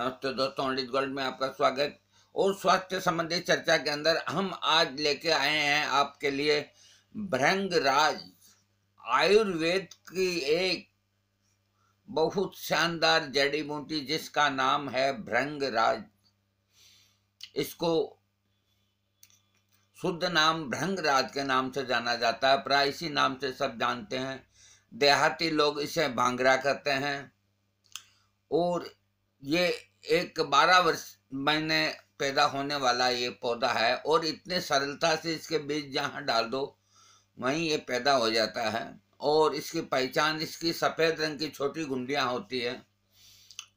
नमस्ते दोस्तों अमृत गोल्ड में आपका स्वागत और स्वास्थ्य संबंधी चर्चा के अंदर हम आज लेके आए हैं आपके लिए भ्रंगराज आयुर्वेद की एक बहुत शानदार जड़ी बूटी जिसका नाम है राज इसको शुद्ध नाम भ्रंगराज के नाम से जाना जाता है प्राय इसी नाम से सब जानते हैं देहाती लोग इसे भांगरा कहते हैं और ये एक बारह वर्ष महीने पैदा होने वाला ये पौधा है और इतने सरलता से इसके बीज जहाँ डाल दो वहीं ये पैदा हो जाता है और इसकी पहचान इसकी सफ़ेद रंग की छोटी गुंडियाँ होती है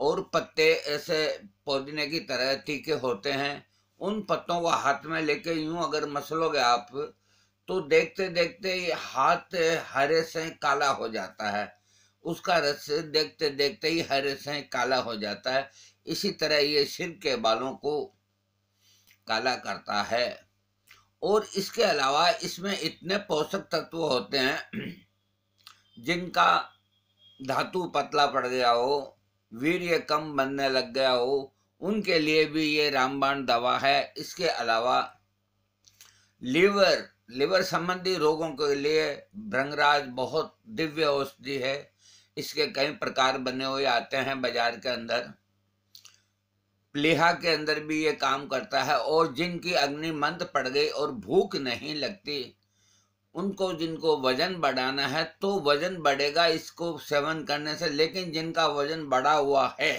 और पत्ते ऐसे पौधने की तरह तीखे होते हैं उन पत्तों को हाथ में लेके यूं अगर मसलोगे आप तो देखते देखते हाथ हरे से काला हो जाता है उसका रस देखते देखते ही हरे से काला हो जाता है इसी तरह ये सिर के बालों को काला करता है और इसके अलावा इसमें इतने पोषक तत्व होते हैं जिनका धातु पतला पड़ गया हो वीर्य कम बनने लग गया हो उनके लिए भी ये रामबाण दवा है इसके अलावा लीवर लीवर संबंधी रोगों के लिए भ्रंगराज बहुत दिव्य औषधि है इसके कई प्रकार बने हुए आते हैं बाजार के अंदर प्लेहा के अंदर भी ये काम करता है और जिनकी अग्नि मंद पड़ गई और भूख नहीं लगती उनको जिनको वजन बढ़ाना है तो वजन बढ़ेगा इसको सेवन करने से लेकिन जिनका वजन बढ़ा हुआ है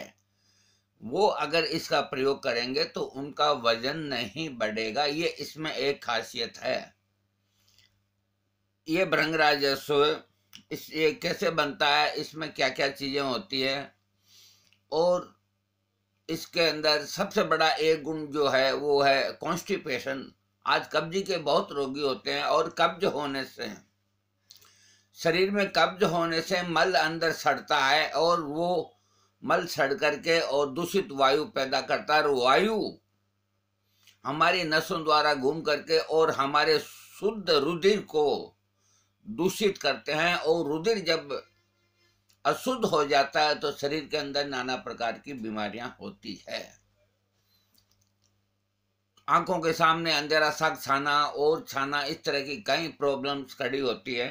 वो अगर इसका प्रयोग करेंगे तो उनका वजन नहीं बढ़ेगा ये इसमें एक खासियत है ये भ्रंगराजस्व इस ये कैसे बनता है इसमें क्या क्या चीज़ें होती है और इसके अंदर सबसे बड़ा एक गुण जो है वो है कॉन्स्टिपेशन आज कब्जी के बहुत रोगी होते हैं और कब्ज होने से शरीर में कब्ज होने से मल अंदर सड़ता है और वो मल सड़ करके और दूषित वायु पैदा करता है वायु हमारी नसों द्वारा घूम करके और हमारे शुद्ध रुधिर को दूषित करते हैं और रुधिर जब अशुद्ध हो जाता है तो शरीर के अंदर नाना प्रकार की बीमारियां होती है आंखों के सामने अंधेरा साग छाना और छाना इस तरह की कई प्रॉब्लम्स खड़ी होती है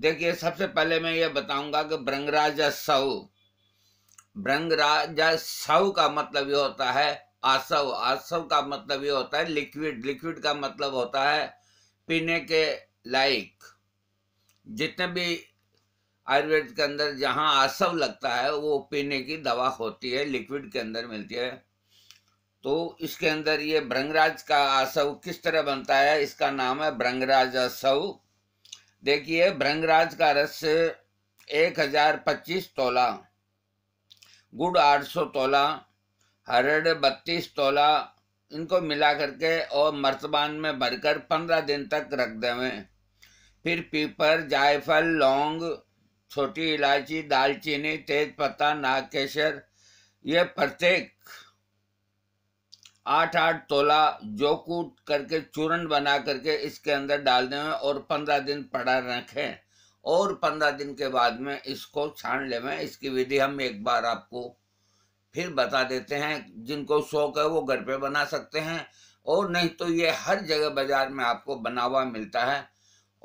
देखिए सबसे पहले मैं ये बताऊंगा कि भ्रंगराजा सव भ्रंगराजा सव का मतलब ये होता है आसव आसव का मतलब ये होता है लिक्विड लिक्विड का मतलब होता है पीने के लाइक जितने भी आयुर्वेद के अंदर जहाँ आसव लगता है वो पीने की दवा होती है लिक्विड के अंदर मिलती है तो इसके अंदर ये भ्रंगराज का आसव किस तरह बनता है इसका नाम है भ्रंगराज आसव देखिए भ्रंगराज का रस एक हजार पच्चीस तोला गुड़ आठ सौ तोला हरड़ बत्तीस तोला इनको मिला करके और मर्तबान में भरकर पंद्रह दिन तक रख देवें फिर पीपर जायफल लौंग छोटी इलायची दालचीनी तेज पत्ता नागकेशर ये प्रत्येक आठ आठ तोला जो कूट करके चूर्ण बना करके इसके अंदर डाल दें और पंद्रह दिन पड़ा रखें और पंद्रह दिन के बाद में इसको छान लेवें इसकी विधि हम एक बार आपको फिर बता देते हैं जिनको शौक है वो घर पे बना सकते हैं और नहीं तो ये हर जगह बाजार में आपको बना हुआ मिलता है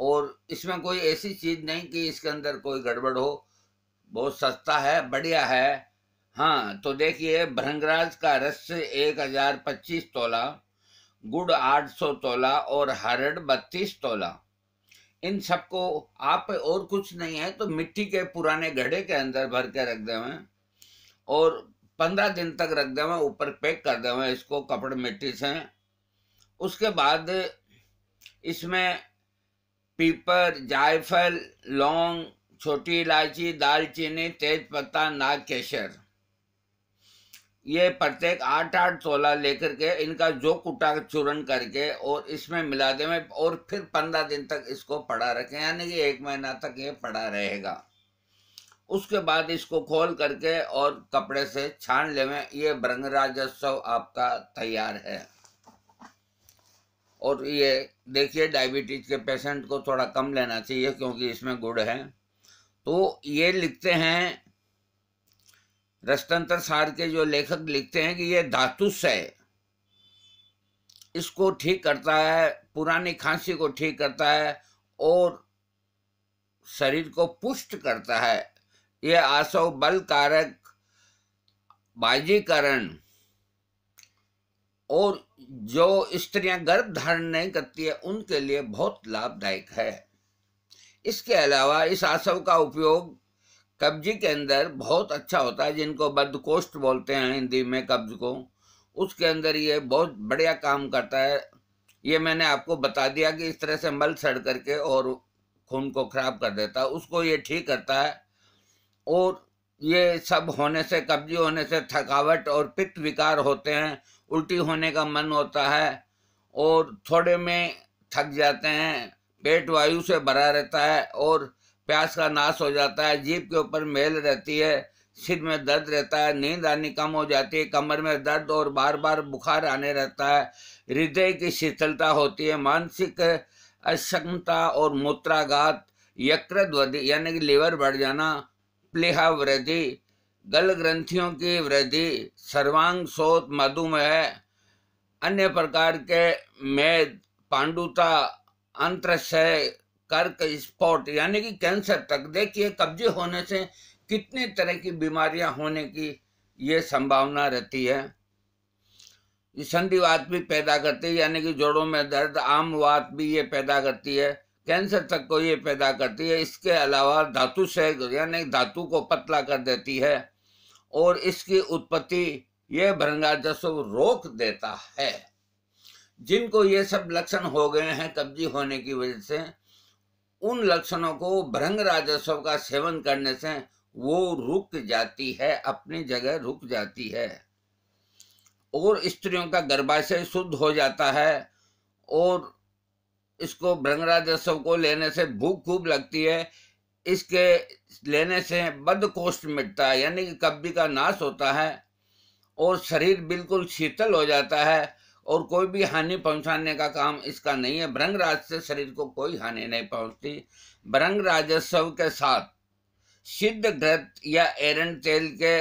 और इसमें कोई ऐसी चीज़ नहीं कि इसके अंदर कोई गड़बड़ हो बहुत सस्ता है बढ़िया है हाँ तो देखिए भ्रंगराज का रस एक हजार पच्चीस तोला गुड़ आठ सौ तोला और हरड़ बत्तीस तोला इन सबको आप और कुछ नहीं है तो मिट्टी के पुराने घड़े के अंदर भर के रख देवें और पंद्रह दिन तक रख देवे ऊपर पैक कर देवें इसको कपड़ मिट्टी से उसके बाद इसमें पीपर जायफल लौंग छोटी इलायची दालचीनी तेज पत्ता नाग केसर ये प्रत्येक आठ आठ तोला लेकर के इनका जो कुटा चूर्ण करके और इसमें मिला में और फिर पंद्रह दिन तक इसको पड़ा रखें यानी कि एक महीना तक ये पड़ा रहेगा उसके बाद इसको खोल करके और कपड़े से छान लेवें ये ब्रंगराजोत्सव आपका तैयार है और ये देखिए डायबिटीज़ के पेशेंट को थोड़ा कम लेना चाहिए क्योंकि इसमें गुड़ है तो ये लिखते हैं रसतंत्र सार के जो लेखक लिखते हैं कि ये धातु है इसको ठीक करता है पुरानी खांसी को ठीक करता है और शरीर को पुष्ट करता है ये आसव बल कारक बाजीकरण और जो स्त्रियां गर्भ धारण नहीं करती है उनके लिए बहुत लाभदायक है इसके अलावा इस आसव का उपयोग कब्जी के अंदर बहुत अच्छा होता है जिनको बद्धकोष्ठ बोलते हैं हिंदी में कब्ज को उसके अंदर ये बहुत बढ़िया काम करता है ये मैंने आपको बता दिया कि इस तरह से मल सड़ करके और खून को खराब कर देता है उसको ये ठीक करता है और ये सब होने से कब्जी होने से थकावट और पित्त विकार होते हैं उल्टी होने का मन होता है और थोड़े में थक जाते हैं पेट वायु से भरा रहता है और प्यास का नाश हो जाता है जीप के ऊपर मेल रहती है सिर में दर्द रहता है नींद आनी कम हो जाती है कमर में दर्द और बार बार बुखार आने रहता है हृदय की शीतलता होती है मानसिक अक्षमता और मूत्राघात यकृत वृद्धि यानी कि लीवर बढ़ जाना प्लीहा वृद्धि गल ग्रंथियों की वृद्धि सर्वांग सोत मधुमेह अन्य प्रकार के मेद पांडुता अंतरक्षय कर्क स्पॉट यानी कि कैंसर तक देखिए कब्जे होने से कितने तरह की बीमारियां होने की ये संभावना रहती है संधिवात भी पैदा करती है यानी कि जोड़ों में दर्द वात भी ये पैदा करती है कैंसर तक को ये पैदा करती है इसके अलावा धातु से यानी धातु को पतला कर देती है और इसकी उत्पत्ति यह भ्रंगादसु रोक देता है जिनको ये सब लक्षण हो गए हैं कब्जी होने की वजह से उन लक्षणों को भ्रंग राजस्व का सेवन करने से वो रुक जाती है अपनी जगह रुक जाती है और स्त्रियों का गर्भाशय शुद्ध हो जाता है और इसको भ्रंग राजस्व को लेने से भूख खूब लगती है इसके लेने से बद कोष्ट मिटता है यानी कि कब्जी का नाश होता है और शरीर बिल्कुल शीतल हो जाता है और कोई भी हानि पहुंचाने का काम इसका नहीं है भ्रंग राज से शरीर को कोई हानि नहीं पहुंचती भ्रंग राजस्व के साथ सिद्ध ग्रत या एरन तेल के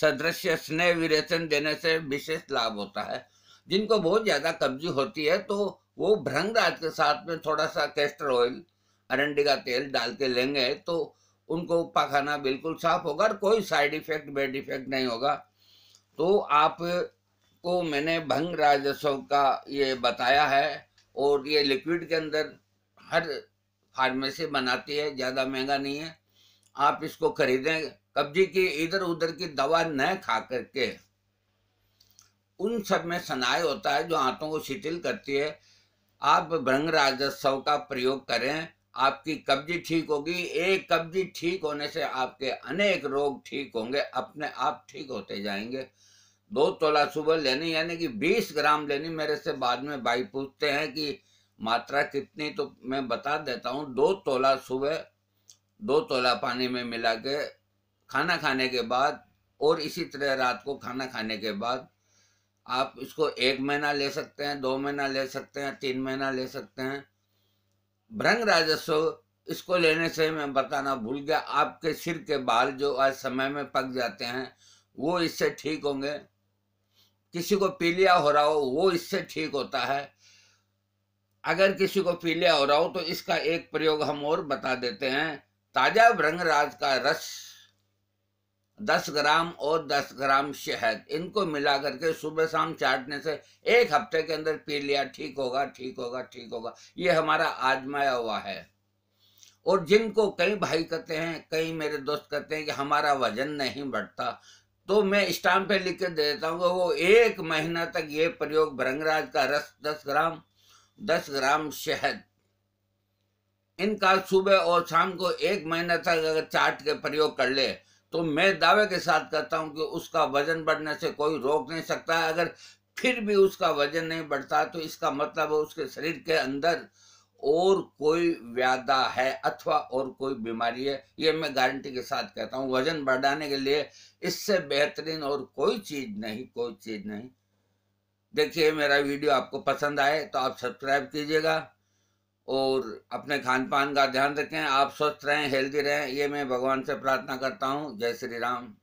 सदृश स्नेह विरेचन देने से विशेष लाभ होता है जिनको बहुत ज़्यादा कब्जी होती है तो वो भ्रंगराज के साथ में थोड़ा सा कैस्टर ऑयल अरंडी का तेल डाल के लेंगे तो उनको पखाना बिल्कुल साफ होगा और कोई साइड इफेक्ट बेड इफेक्ट नहीं होगा तो आप को मैंने भंग राजस्व का ये बताया है और ये लिक्विड के अंदर हर फार्मेसी बनाती है ज़्यादा महंगा नहीं है आप इसको खरीदें कब्जी की इधर उधर की दवा न खा करके उन सब में सनाय होता है जो आंतों को शिथिल करती है आप भ्रंग राजस्व का प्रयोग करें आपकी कब्जी ठीक होगी एक कब्जी ठीक होने से आपके अनेक रोग ठीक होंगे अपने आप ठीक होते जाएंगे दो तोला सुबह लेनी यानी कि 20 ग्राम लेनी मेरे से बाद में भाई पूछते हैं कि मात्रा कितनी तो मैं बता देता हूँ दो तोला सुबह दो तोला पानी में मिला के खाना खाने के बाद और इसी तरह रात को खाना खाने के बाद आप इसको एक महीना ले सकते हैं दो महीना ले सकते हैं तीन महीना ले सकते हैं भ्रंग राजस्व इसको लेने से मैं बताना भूल गया आपके सिर के बाल जो आज समय में पक जाते हैं वो इससे ठीक होंगे किसी को पीलिया हो रहा हो वो इससे ठीक होता है अगर किसी को पीलिया हो रहा हो तो इसका एक प्रयोग हम और बता देते हैं ताजा भ्रंगराज का रस दस ग्राम और दस ग्राम शहद इनको मिला करके सुबह शाम चाटने से एक हफ्ते के अंदर पी लिया ठीक होगा ठीक होगा ठीक होगा ये हमारा आजमाया हुआ है और जिनको कई भाई कहते हैं कई मेरे दोस्त कहते हैं कि हमारा वजन नहीं बढ़ता तो मैं स्टाम्प पे लिख के दे देता हूँ वो एक महीना तक ये प्रयोग भ्रंगराज का रस दस ग्राम दस ग्राम शहद इनका सुबह और शाम को एक महीना तक अगर चाट के प्रयोग कर ले तो मैं दावे के साथ कहता हूं कि उसका वजन बढ़ने से कोई रोक नहीं सकता है अगर फिर भी उसका वजन नहीं बढ़ता तो इसका मतलब है उसके शरीर के अंदर और कोई व्याधा है अथवा और कोई बीमारी है ये मैं गारंटी के साथ कहता हूँ वजन बढ़ाने के लिए इससे बेहतरीन और कोई चीज़ नहीं कोई चीज़ नहीं देखिए मेरा वीडियो आपको पसंद आए तो आप सब्सक्राइब कीजिएगा और अपने खान पान का ध्यान रखें आप स्वस्थ रहें हेल्दी रहें ये मैं भगवान से प्रार्थना करता हूँ जय श्री राम